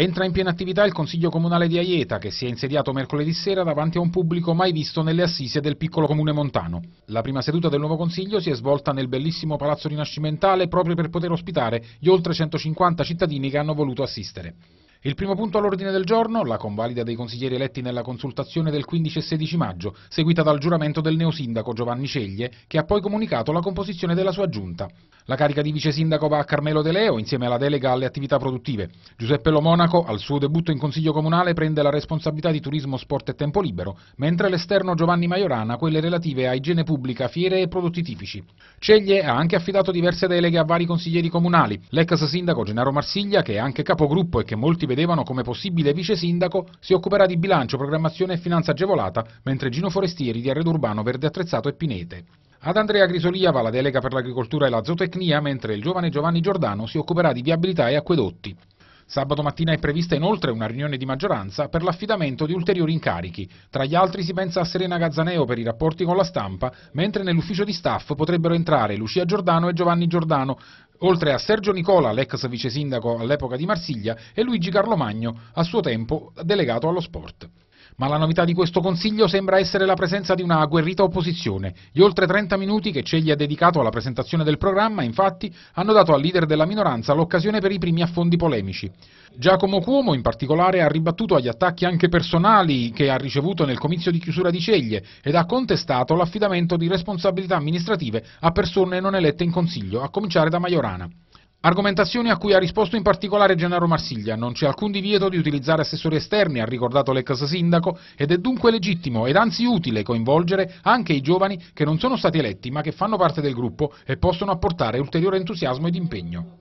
Entra in piena attività il Consiglio Comunale di Aieta, che si è insediato mercoledì sera davanti a un pubblico mai visto nelle assise del piccolo comune montano. La prima seduta del nuovo Consiglio si è svolta nel bellissimo palazzo rinascimentale proprio per poter ospitare gli oltre 150 cittadini che hanno voluto assistere. Il primo punto all'ordine del giorno, la convalida dei consiglieri eletti nella consultazione del 15 e 16 maggio, seguita dal giuramento del neosindaco Giovanni Ceglie, che ha poi comunicato la composizione della sua giunta. La carica di vice sindaco va a Carmelo De Leo insieme alla delega alle attività produttive. Giuseppe Lo Monaco, al suo debutto in Consiglio Comunale, prende la responsabilità di turismo, sport e tempo libero, mentre l'esterno Giovanni Maiorana quelle relative a igiene pubblica, fiere e prodotti tipici. Ceglie ha anche affidato diverse deleghe a vari consiglieri comunali. L'ex sindaco Gennaro Marsiglia, che è anche capogruppo e che molti vedevano come possibile vice sindaco, si occuperà di bilancio, programmazione e finanza agevolata, mentre Gino Forestieri di Arredo Urbano, Verde Attrezzato e Pinete. Ad Andrea Grisolia va la delega per l'agricoltura e la zootecnia, mentre il giovane Giovanni Giordano si occuperà di viabilità e acquedotti. Sabato mattina è prevista inoltre una riunione di maggioranza per l'affidamento di ulteriori incarichi. Tra gli altri si pensa a Serena Gazzaneo per i rapporti con la stampa, mentre nell'ufficio di staff potrebbero entrare Lucia Giordano e Giovanni Giordano, oltre a Sergio Nicola, l'ex vice sindaco all'epoca di Marsiglia, e Luigi Carlo Magno, a suo tempo delegato allo sport. Ma la novità di questo Consiglio sembra essere la presenza di una agguerrita opposizione. Gli oltre 30 minuti che Cegli ha dedicato alla presentazione del programma, infatti, hanno dato al leader della minoranza l'occasione per i primi affondi polemici. Giacomo Cuomo, in particolare, ha ribattuto agli attacchi anche personali che ha ricevuto nel comizio di chiusura di Ceglie ed ha contestato l'affidamento di responsabilità amministrative a persone non elette in Consiglio, a cominciare da Majorana. Argomentazioni a cui ha risposto in particolare Gennaro Marsiglia. Non c'è alcun divieto di utilizzare assessori esterni, ha ricordato l'ex sindaco, ed è dunque legittimo ed anzi utile coinvolgere anche i giovani che non sono stati eletti ma che fanno parte del gruppo e possono apportare ulteriore entusiasmo ed impegno.